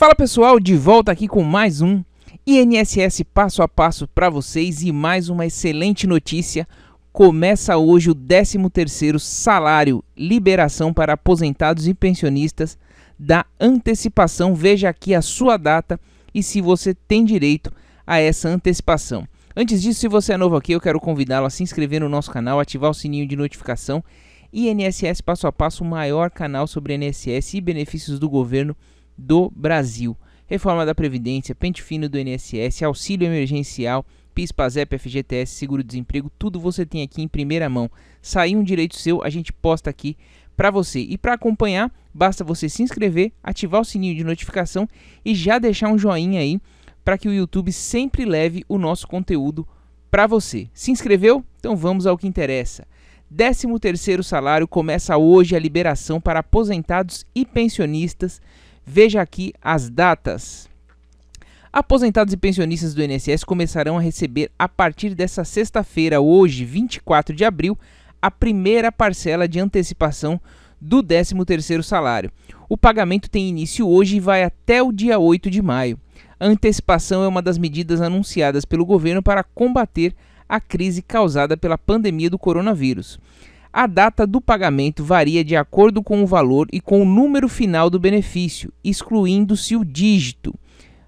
Fala pessoal, de volta aqui com mais um INSS passo a passo para vocês e mais uma excelente notícia. Começa hoje o 13º salário liberação para aposentados e pensionistas da antecipação. Veja aqui a sua data e se você tem direito a essa antecipação. Antes disso, se você é novo aqui, eu quero convidá-lo a se inscrever no nosso canal, ativar o sininho de notificação. INSS passo a passo, o maior canal sobre INSS e benefícios do governo do Brasil. Reforma da Previdência, pente fino do INSS, auxílio emergencial, PIS, PASEP, FGTS, seguro-desemprego, tudo você tem aqui em primeira mão. Saiu um direito seu, a gente posta aqui para você. E para acompanhar, basta você se inscrever, ativar o sininho de notificação e já deixar um joinha aí para que o YouTube sempre leve o nosso conteúdo para você. Se inscreveu? Então vamos ao que interessa. 13º salário começa hoje a liberação para aposentados e pensionistas Veja aqui as datas. Aposentados e pensionistas do INSS começarão a receber a partir dessa sexta-feira, hoje, 24 de abril, a primeira parcela de antecipação do 13º salário. O pagamento tem início hoje e vai até o dia 8 de maio. A antecipação é uma das medidas anunciadas pelo governo para combater a crise causada pela pandemia do coronavírus. A data do pagamento varia de acordo com o valor e com o número final do benefício, excluindo-se o dígito.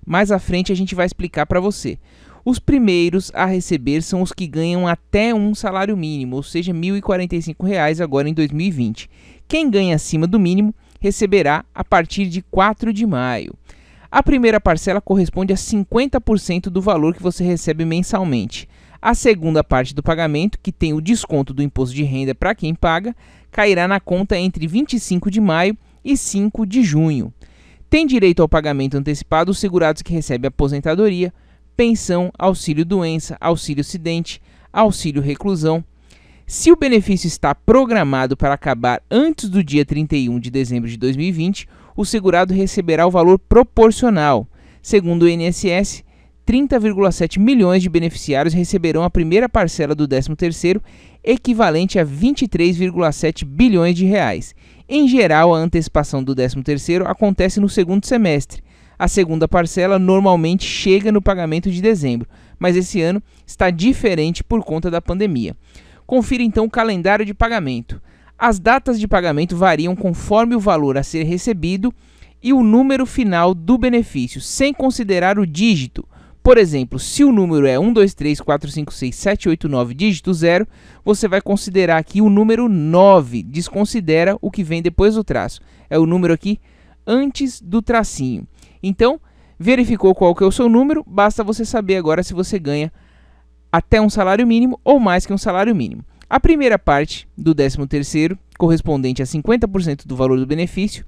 Mais à frente a gente vai explicar para você. Os primeiros a receber são os que ganham até um salário mínimo, ou seja, R$ 1.045 agora em 2020. Quem ganha acima do mínimo receberá a partir de 4 de maio. A primeira parcela corresponde a 50% do valor que você recebe mensalmente. A segunda parte do pagamento, que tem o desconto do imposto de renda para quem paga, cairá na conta entre 25 de maio e 5 de junho. Tem direito ao pagamento antecipado os segurados que recebem aposentadoria, pensão, auxílio doença, auxílio acidente, auxílio reclusão. Se o benefício está programado para acabar antes do dia 31 de dezembro de 2020, o segurado receberá o valor proporcional. Segundo o INSS, 30,7 milhões de beneficiários receberão a primeira parcela do 13º, equivalente a 23,7 bilhões de reais. Em geral, a antecipação do 13º acontece no segundo semestre. A segunda parcela normalmente chega no pagamento de dezembro, mas esse ano está diferente por conta da pandemia. Confira então o calendário de pagamento. As datas de pagamento variam conforme o valor a ser recebido e o número final do benefício, sem considerar o dígito. Por exemplo, se o número é 123456789 dígito 0, você vai considerar aqui o número 9, desconsidera o que vem depois do traço. É o número aqui antes do tracinho. Então, verificou qual que é o seu número, basta você saber agora se você ganha até um salário mínimo ou mais que um salário mínimo. A primeira parte do 13º, correspondente a 50% do valor do benefício,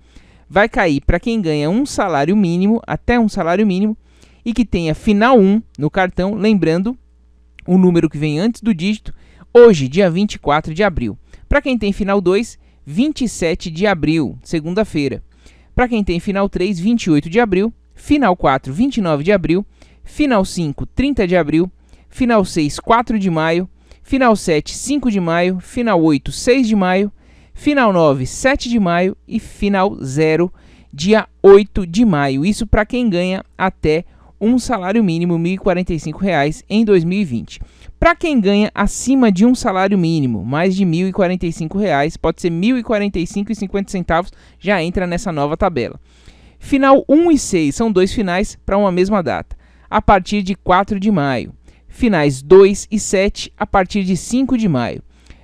vai cair para quem ganha um salário mínimo até um salário mínimo e que tenha final 1 no cartão, lembrando o número que vem antes do dígito, hoje, dia 24 de abril. Para quem tem final 2, 27 de abril, segunda-feira. Para quem tem final 3, 28 de abril, final 4, 29 de abril, final 5, 30 de abril, final 6, 4 de maio final 7, 5 de maio, final 8, 6 de maio, final 9, 7 de maio e final 0, dia 8 de maio. Isso para quem ganha até um salário mínimo R$ 1.045 em 2020. Para quem ganha acima de um salário mínimo, mais de R$ 1.045, pode ser R$ 1.045,50, já entra nessa nova tabela. Final 1 e 6 são dois finais para uma mesma data, a partir de 4 de maio finais 2 e 7 a partir de 5 de maio,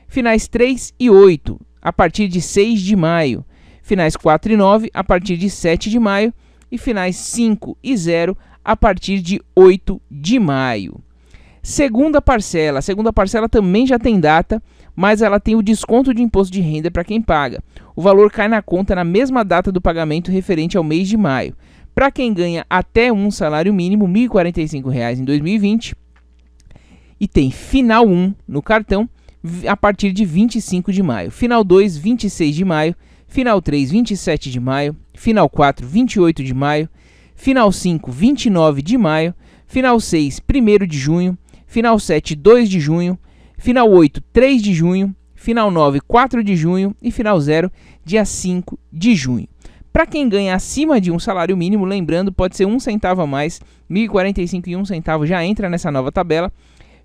finais 3 e 8 a partir de 6 de maio, finais 4 e 9 a partir de 7 de maio e finais 5 e 0 a partir de 8 de maio. Segunda parcela, a segunda parcela também já tem data, mas ela tem o desconto de imposto de renda para quem paga. O valor cai na conta na mesma data do pagamento referente ao mês de maio. Para quem ganha até um salário mínimo, R$ 1.045 em 2020, e tem final 1 no cartão a partir de 25 de maio, final 2, 26 de maio, final 3, 27 de maio, final 4, 28 de maio, final 5, 29 de maio, final 6, 1 de junho, final 7, 2 de junho, final 8, 3 de junho, final 9, 4 de junho e final 0, dia 5 de junho. Para quem ganha acima de um salário mínimo, lembrando, pode ser um centavo a mais, 1.045 e um centavo já entra nessa nova tabela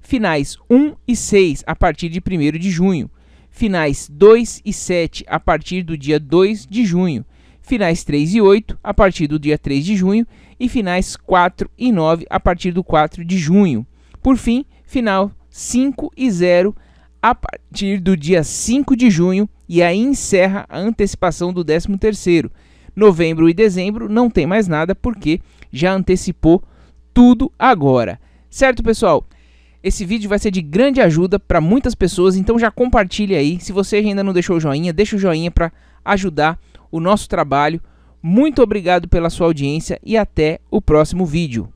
finais 1 e 6 a partir de 1 de junho, finais 2 e 7 a partir do dia 2 de junho, finais 3 e 8 a partir do dia 3 de junho e finais 4 e 9 a partir do 4 de junho. Por fim, final 5 e 0 a partir do dia 5 de junho e aí encerra a antecipação do 13º. Novembro e dezembro não tem mais nada porque já antecipou tudo agora. Certo, pessoal? Esse vídeo vai ser de grande ajuda para muitas pessoas, então já compartilhe aí. Se você ainda não deixou o joinha, deixa o joinha para ajudar o nosso trabalho. Muito obrigado pela sua audiência e até o próximo vídeo.